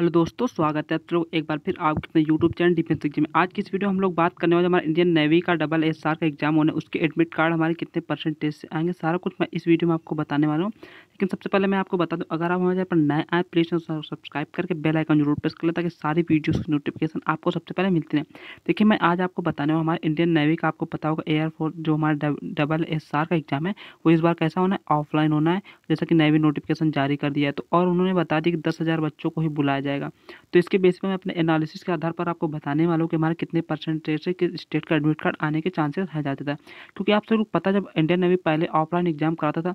hello दोस्तों स्वागत है आप लोग एक बार फिर आपके अपने यूट्यूब चैनल डिफेंस एग्जाम में आज की इस वीडियो हम लोग बात करने वाले हमारे इंडियन नेवी का डबल एस आर का एग्जाम होने उसके एडमिट कार्ड हमारे कितने परसेंटेज से आएंगे सारा कुछ मैं इस वीडियो में आपको बताने वाला हूँ लेकिन सबसे पहले मैं आपको बता दूँ अगर आप हमारे यहाँ पर नए आए प्लीज़ सब्सक्राइब करके बेल आइकन जरूर प्रेस कर लें ताकि सारी वीडियोज़ की नोटिफिकेशन आपको सबसे पहले मिलती रहे देखिए मैं आज आपको बताने वाला हमारे इंडियन नेवी का आपको पता होगा एयरफोर्स जो हमारे डबल एस आर का एग्जाम है वो इस बार कैसा होना है ऑफलाइन होना है जैसा कि नेवी नोटिफिकेशन जारी कर दिया है तो और उन्होंने बता दिया कि दस बच्चों को ही बुलाया जाए जाएगा तो इसके बेस पर मैं अपने एनालिसिस के आधार पर आपको बताने वाला हूँ कि हमारे कितने परसेंटेज से किस स्टेट का एडमिट कार्ड आने के चांसेस रह जाते थे क्योंकि आप सबको पता जब इंडियन नेवी पहले ऑफलाइन एग्जाम कराता था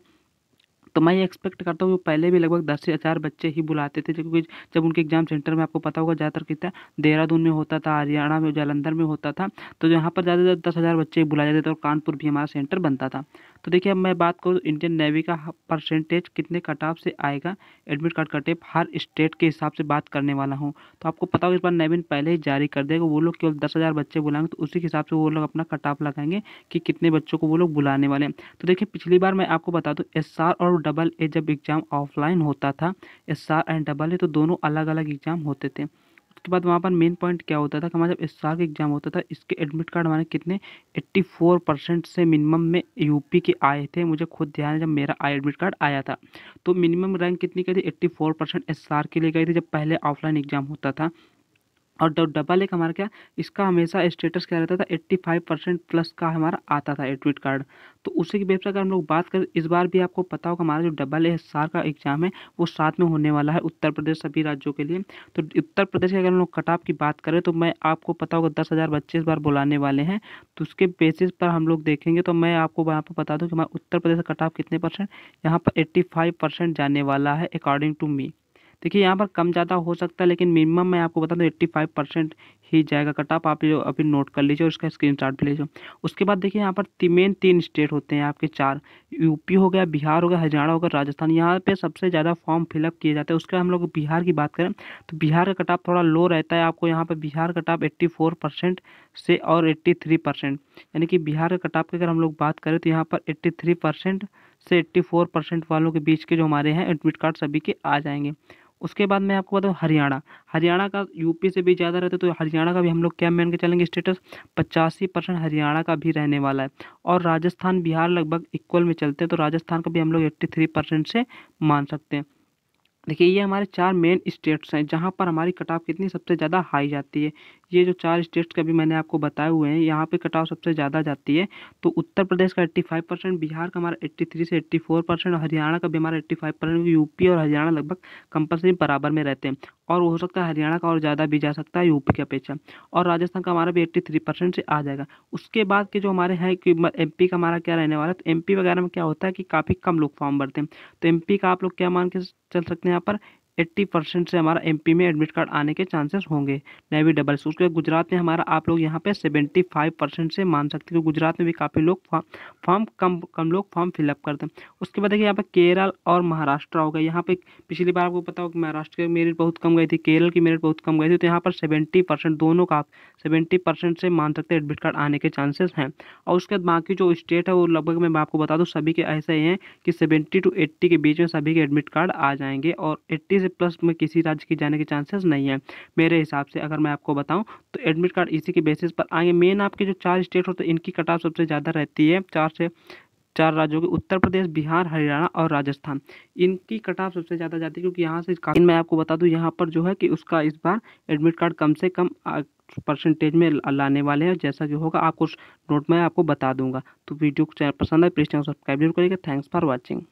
तो मैं ये एक्सपेक्ट करता हूँ कि पहले भी लगभग दस से हज़ार बच्चे ही बुलाते थे क्योंकि जब उनके एग्जाम सेंटर में आपको पता होगा ज़्यादातर कितना देहरादून में होता था हरियाणा में जालंधर में होता था तो यहाँ पर ज़्यादा से ज़्यादा दस हज़ार बच्चे बुलाए जाते थे और कानपुर भी हमारा सेंटर बनता था तो देखिए अब मैं बात करूँ इंडियन नेवी का परसेंटेज कितने कट ऑफ से आएगा एडमिट कार्ड का टेप हर स्टेट के हिसाब से बात करने वाला हूँ तो आपको पता होगा इस बार नेविन पहले ही जारी कर देगा वो लोग केवल दस हज़ार बच्चे बुलाएंगे तो उसी के हिसाब से वो लोग अपना कट ऑफ लगाएंगे कि कितने बच्चों को वो लोग बुलाने वाले हैं तो देखिए पिछली बार मैं आपको बता दूँ एस और डबल ए जब एग्ज़ाम ऑफलाइन होता था एस एंड डबल ए तो दोनों अलग अलग एग्ज़ाम होते थे उसके बाद वहाँ पर मेन पॉइंट क्या होता था कि हमारा जब एस का एग्ज़ाम होता था इसके एडमिट कार्ड हमारे कितने 84 परसेंट से मिनिमम में यूपी के आए थे मुझे खुद ध्यान है जब मेरा आई एडमिट कार्ड आया था तो मिनिमम रैंक कितनी गई थी एट्टी फोर परसेंट एस के लिए गई थी जब पहले ऑफलाइन एग्ज़ाम होता था और डबल एक हमारा क्या इसका हमेशा स्टेटस क्या रहता था एट्टी फाइव परसेंट प्लस का हमारा आता था एडमिट कार्ड तो उसी के बेस पर अगर हम लोग बात करें इस बार भी आपको पता होगा हमारा जो डबल एस आर का एग्जाम है वो साथ में होने वाला है उत्तर प्रदेश सभी राज्यों के लिए तो उत्तर प्रदेश के अगर हम लोग कटाप की बात करें तो मैं आपको पता होगा दस हज़ार बच्चे इस बार बुलाने वाले हैं तो उसके बेसिस पर हम लोग देखेंगे तो मैं आपको वहाँ पर बता दूँ कि हमारा उत्तर प्रदेश का कटाप कितने परसेंट यहाँ पर एट्टी फाइव परसेंट जाने वाला है अकॉर्डिंग टू मी देखिए यहाँ पर कम ज़्यादा हो सकता है लेकिन मिनिमम मैं आपको बता दूँ एट्टी फाइव परसेंट ही जाएगा कट ऑफ आप जो अभी नोट कर लीजिए और इसका स्क्रीन शॉट भी लीजिए उसके बाद देखिए यहाँ पर मेन तीन स्टेट होते हैं आपके चार यूपी हो गया बिहार हो गया हरियाणा हो गया राजस्थान यहाँ पर सबसे ज़्यादा फॉर्म फिलअप किए जाते हैं उसके हम लोग बिहार की बात करें तो बिहार का कट ऑफ थोड़ा लो रहता है आपको यहाँ पर बिहार का ऑफ एट्टी फोर परसेंट से और एट्टी थ्री परसेंट यानी कि बिहार का कट ऑफ की अगर हम लोग बात करें तो यहाँ पर एट्टी थ्री परसेंट से एट्टी फोर परसेंट वालों के बीच के जो हमारे हैं एडमिट कार्ड सभी के आ जाएंगे उसके बाद मैं आपको बताऊँ हरियाणा हरियाणा का यूपी से भी ज़्यादा रहता है तो हरियाणा का भी हम लोग क्या मान के चलेंगे स्टेटस पचासी परसेंट हरियाणा का भी रहने वाला है और राजस्थान बिहार लगभग इक्वल में चलते हैं तो राजस्थान का भी हम लोग एट्टी थ्री परसेंट से मान सकते हैं देखिए ये हमारे चार मेन स्टेट्स हैं जहाँ पर हमारी कटाव कितनी सबसे ज़्यादा हाई जाती है ये जो चार स्टेट्स का भी मैंने आपको बताए हुए हैं यहाँ पे कटाव सबसे ज़्यादा जाती है तो उत्तर प्रदेश का 85 परसेंट बिहार का हमारा 83 से 84 परसेंट हरियाणा का भी हमारा 85 परसेंट यूपी और हरियाणा लगभग कंपल्सरी बराबर में रहते हैं और हो सकता है हरियाणा का और ज़्यादा भी जा सकता है यूपी की अपेक्षा और राजस्थान का हमारा भी एट्टी थ्री परसेंट से आ जाएगा उसके बाद के जो हमारे हैं कि एम पी का हमारा क्या रहने वाला है तो एम पी वगैरह में क्या होता है कि काफ़ी कम लोग फॉर्म भरते हैं तो एम पी का आप लोग क्या मान के चल सकते हैं यहाँ पर एट्टी परसेंट से हमारा एमपी में एडमिट कार्ड आने के चांसेस होंगे नेवी डबल्स उसके बाद गुजरात में हमारा आप लोग यहाँ पे सेवेंटी फाइव परसेंट से मान सकते हैं गुजरात में भी काफ़ी लोग फॉर्म कम कम लोग फॉर्म फिलअप करते हैं उसके बाद देखिए यहाँ पे केरल और महाराष्ट्र हो गया यहाँ पे पिछली बार आपको पता हो कि महाराष्ट्र की मेरिट बहुत कम गई थी केरल की मेरिट बहुत कम गई थी तो यहाँ पर सेवेंटी परसेंट दोनों का आप सेवेंटी परसेंट से मान सकते हैं एडमिट कार्ड आने के चांसेस हैं और उसके बाद बाकी जो स्टेट है वो लगभग मैं आपको बता दूँ सभी के ऐसे ही हैं कि सेवेंटी टू एट्टी के बीच में सभी के एडमिट कार्ड आ जाएंगे और एट्टी से प्लस में किसी राज्य की जाने के चांसेस नहीं है मेरे हिसाब से अगर मैं आपको बताऊं तो एडमिट कार्ड इसी के बेसिस पर आएंगे मेन आपके जो चार स्टेट होते हैं इनकी कटाव सबसे ज़्यादा रहती है चार से चार राज्यों के उत्तर प्रदेश बिहार हरियाणा और राजस्थान इनकी कटाव सबसे ज़्यादा जाती है क्योंकि यहाँ से इन मैं आपको बता दूँ यहाँ पर जो है कि उसका इस बार एडमिट कार्ड कम से कम परसेंटेज में लाने वाले हैं जैसा कि होगा आपको नोट में आपको बता दूंगा तो वीडियो को चैनल पसंद आए प्लीज़ चैनल सब्सक्राइब जरूर करिएगा थैंक्स फॉर वॉचिंग